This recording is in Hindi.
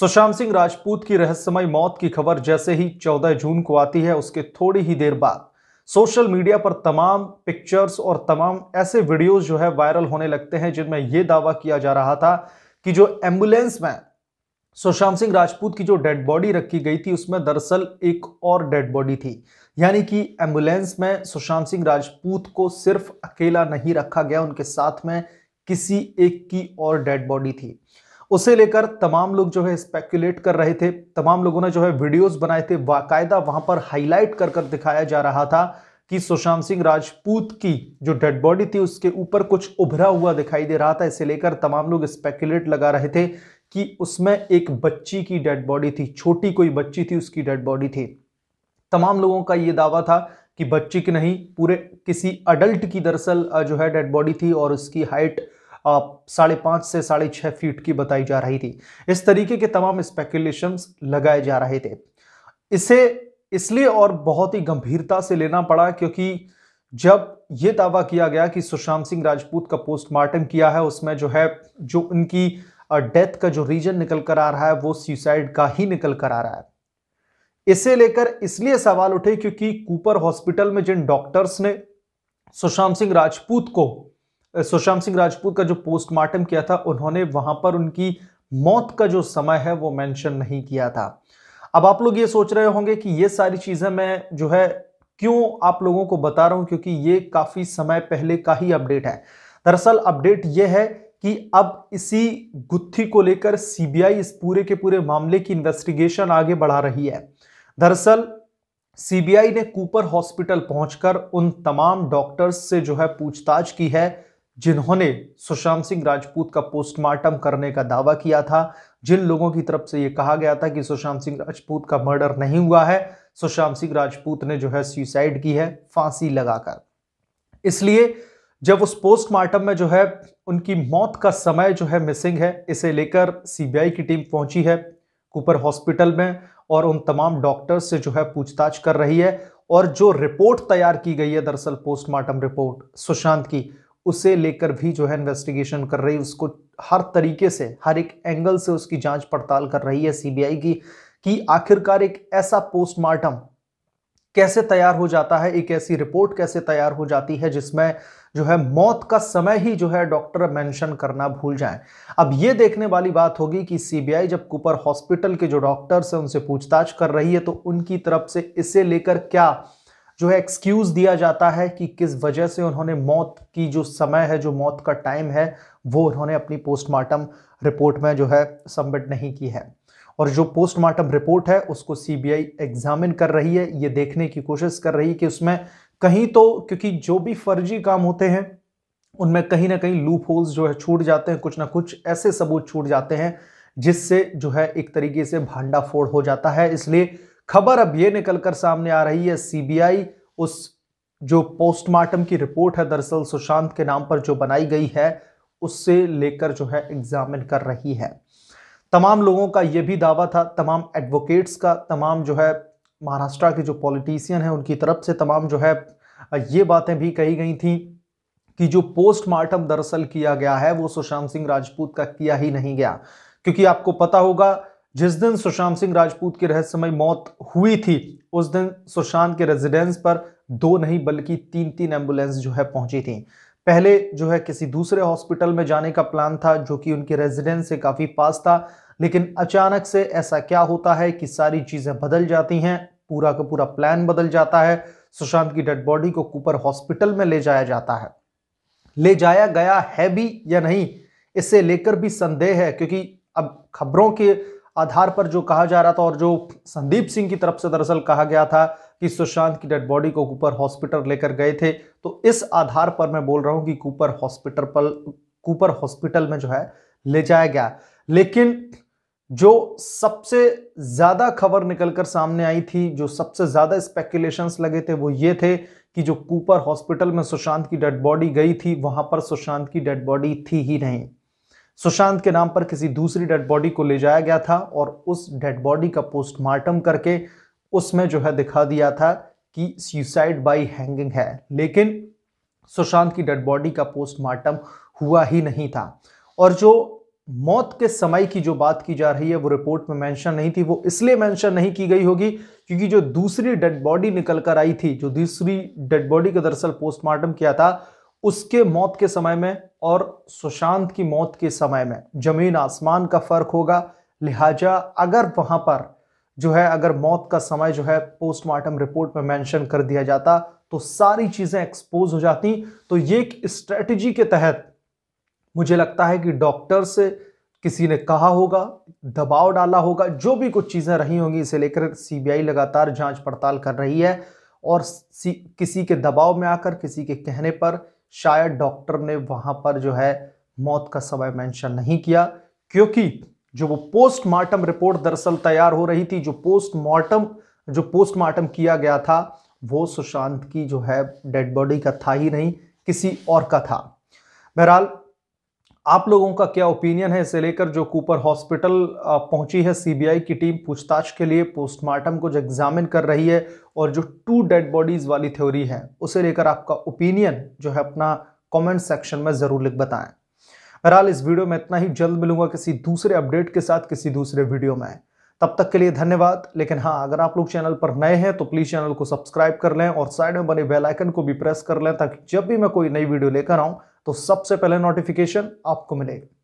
सुशांत सिंह राजपूत की रहस्यमय मौत की खबर जैसे ही 14 जून को आती है उसके थोड़ी ही देर बाद सोशल मीडिया पर तमाम पिक्चर्स और तमाम ऐसे वीडियोस जो है वायरल होने लगते हैं जिनमें यह दावा किया जा रहा था कि जो एम्बुलेंस में सुशांत सिंह राजपूत की जो डेड बॉडी रखी गई थी उसमें दरअसल एक और डेड बॉडी थी यानी कि एम्बुलेंस में सुशांत सिंह राजपूत को सिर्फ अकेला नहीं रखा गया उनके साथ में किसी एक की और डेड बॉडी थी उसे लेकर तमाम लोग जो है स्पेक्युलेट कर रहे थे तमाम लोगों ने जो है वीडियोस बनाए थे बाकायदा वहां पर हाईलाइट कर कर दिखाया जा रहा था कि सुशांत सिंह राजपूत की जो डेड बॉडी थी उसके ऊपर कुछ उभरा हुआ दिखाई दे रहा था इसे लेकर तमाम लोग स्पेकुलेट लगा रहे थे कि उसमें एक बच्ची की डेड बॉडी थी छोटी कोई बच्ची थी उसकी डेड बॉडी थी तमाम लोगों का ये दावा था कि बच्ची की नहीं पूरे किसी अडल्ट की दरअसल जो है डेड बॉडी थी और उसकी हाइट साढ़े पाँच से साढ़े छः फीट की बताई जा रही थी इस तरीके के तमाम स्पेकुलेशंस लगाए जा रहे थे इसे इसलिए और बहुत ही गंभीरता से लेना पड़ा क्योंकि जब ये दावा किया गया कि सुशांत सिंह राजपूत का पोस्टमार्टम किया है उसमें जो है जो उनकी डेथ का जो रीजन निकल कर आ रहा है वो सुसाइड का ही निकल कर आ रहा है इसे लेकर इसलिए सवाल उठे क्योंकि कूपर हॉस्पिटल में जिन डॉक्टर्स ने सुशांत सिंह राजपूत को सुशांत सिंह राजपूत का जो पोस्टमार्टम किया था उन्होंने वहां पर उनकी मौत का जो समय है वो मेंशन नहीं किया था अब आप लोग ये सोच रहे होंगे कि ये सारी चीजें मैं जो है क्यों आप लोगों को बता रहा हूं क्योंकि ये काफी समय पहले का ही अपडेट है दरअसल अपडेट ये है कि अब इसी गुत्थी को लेकर सीबीआई इस पूरे के पूरे मामले की इन्वेस्टिगेशन आगे बढ़ा रही है दरअसल सीबीआई ने कूपर हॉस्पिटल पहुंचकर उन तमाम डॉक्टर्स से जो है पूछताछ की है जिन्होंने सुशांत सिंह राजपूत का पोस्टमार्टम करने का दावा किया था जिन लोगों की तरफ से ये कहा गया था कि सुशांत सिंह राजपूत का मर्डर नहीं हुआ है सुशांत सिंह राजपूत ने जो है सुसाइड की है फांसी लगाकर इसलिए जब उस पोस्टमार्टम में जो है उनकी मौत का समय जो है मिसिंग है इसे लेकर सीबीआई की टीम पहुंची है कूपर हॉस्पिटल में और उन तमाम डॉक्टर्स से जो है पूछताछ कर रही है और जो रिपोर्ट तैयार की गई है दरअसल पोस्टमार्टम रिपोर्ट सुशांत की उसे लेकर भी जो है इन्वेस्टिगेशन कर रही उसको हर तरीके से हर एक एंगल से उसकी जांच पड़ताल कर रही है सीबीआई की कि आखिरकार एक ऐसा पोस्टमार्टम कैसे तैयार हो जाता है एक ऐसी रिपोर्ट कैसे तैयार हो जाती है जिसमें जो है मौत का समय ही जो है डॉक्टर मेंशन करना भूल जाए अब यह देखने वाली बात होगी कि सीबीआई जब कुपर हॉस्पिटल के जो डॉक्टर्स हैं उनसे पूछताछ कर रही है तो उनकी तरफ से इसे लेकर क्या जो है एक्सक्यूज़ दिया जाता है कि किस वजह से उन्होंने मौत की जो समय है जो मौत का टाइम है वो उन्होंने अपनी पोस्टमार्टम रिपोर्ट में जो है सबमिट नहीं की है और जो पोस्टमार्टम रिपोर्ट है उसको सीबीआई एग्जामिन कर रही है ये देखने की कोशिश कर रही है कि उसमें कहीं तो क्योंकि जो भी फर्जी काम होते हैं उनमें कहीं ना कहीं लूप होल्स जो है छूट जाते हैं कुछ ना कुछ ऐसे सबूत छूट जाते हैं जिससे जो है एक तरीके से भांडाफोड़ हो जाता है इसलिए खबर अब यह निकलकर सामने आ रही है सीबीआई उस जो पोस्टमार्टम की रिपोर्ट है दरअसल सुशांत के नाम पर जो बनाई गई है उससे लेकर जो है एग्जामिन कर रही है तमाम लोगों का यह भी दावा था तमाम एडवोकेट्स का तमाम जो है महाराष्ट्र के जो पॉलिटिशियन हैं उनकी तरफ से तमाम जो है ये बातें भी कही गई थी कि जो पोस्टमार्टम दरअसल किया गया है वो सुशांत सिंह राजपूत का किया ही नहीं गया क्योंकि आपको पता होगा जिस दिन सुशांत सिंह राजपूत की रहस्यमय मौत हुई थी उस दिन सुशांत के रेजिडेंस पर दो नहीं बल्कि तीन तीन एम्बुलेंस जो है पहुंची थी पहले जो है किसी दूसरे हॉस्पिटल में जाने का प्लान था जो कि उनके रेजिडेंस से काफ़ी पास था लेकिन अचानक से ऐसा क्या होता है कि सारी चीज़ें बदल जाती हैं पूरा का पूरा प्लान बदल जाता है सुशांत की डेड बॉडी को कूपर हॉस्पिटल में ले जाया जाता है ले जाया गया है भी या नहीं इससे लेकर भी संदेह है क्योंकि अब खबरों के आधार पर जो कहा जा रहा था और जो संदीप सिंह की तरफ से दरअसल कहा गया था कि सुशांत की डेड बॉडी को कूपर हॉस्पिटल लेकर गए थे तो इस आधार पर मैं बोल रहा हूं कि कूपर हॉस्पिटल पर कूपर हॉस्पिटल में जो है ले जाया गया लेकिन जो सबसे ज़्यादा खबर निकलकर सामने आई थी जो सबसे ज़्यादा स्पेकुलेशंस लगे थे वो ये थे कि जो कूपर हॉस्पिटल में सुशांत की डेड बॉडी गई थी वहाँ पर सुशांत की डेड बॉडी थी ही नहीं सुशांत के नाम पर किसी दूसरी डेड बॉडी को ले जाया गया था और उस डेड बॉडी का पोस्टमार्टम करके उसमें जो है दिखा दिया था कि सुसाइड बाय हैंगिंग है लेकिन सुशांत की डेड बॉडी का पोस्टमार्टम हुआ ही नहीं था और जो मौत के समय की जो बात की जा रही है वो रिपोर्ट में मेंशन नहीं थी वो इसलिए मेंशन नहीं की गई होगी क्योंकि जो दूसरी डेड बॉडी निकल कर आई थी जो दूसरी डेड बॉडी का दरअसल पोस्टमार्टम किया था उसके मौत के समय में और सुशांत की मौत के समय में जमीन आसमान का फर्क होगा लिहाजा अगर वहां पर जो है अगर मौत का समय जो है पोस्टमार्टम रिपोर्ट में मेंशन कर दिया जाता तो सारी चीजें एक्सपोज हो जाती तो ये एक स्ट्रेटजी के तहत मुझे लगता है कि डॉक्टर से किसी ने कहा होगा दबाव डाला होगा जो भी कुछ चीज़ें रही होंगी इसे लेकर सीबीआई लगातार जांच पड़ताल कर रही है और किसी के दबाव में आकर किसी के कहने पर शायद डॉक्टर ने वहां पर जो है मौत का समय मेंशन नहीं किया क्योंकि जो वो पोस्टमार्टम रिपोर्ट दरअसल तैयार हो रही थी जो पोस्टमार्टम जो पोस्टमार्टम किया गया था वो सुशांत की जो है डेड बॉडी का था ही नहीं किसी और का था बहरहाल आप लोगों का क्या ओपिनियन है इसे लेकर जो कूपर हॉस्पिटल पहुंची है सीबीआई की टीम पूछताछ के लिए पोस्टमार्टम को जो एग्जामिन कर रही है और जो टू डेड बॉडीज वाली थ्योरी है उसे लेकर आपका ओपिनियन जो है अपना कमेंट सेक्शन में ज़रूर लिख बताएं बहरहाल इस वीडियो में इतना ही जल्द मिलूंगा किसी दूसरे अपडेट के साथ किसी दूसरे वीडियो में तब तक के लिए धन्यवाद लेकिन हाँ अगर आप लोग चैनल पर नए हैं तो प्लीज़ चैनल को सब्सक्राइब कर लें और साइड में बने बेलाइकन को भी प्रेस कर लें ताकि जब भी मैं कोई नई वीडियो लेकर आऊँ तो सबसे पहले नोटिफिकेशन आपको मिलेगा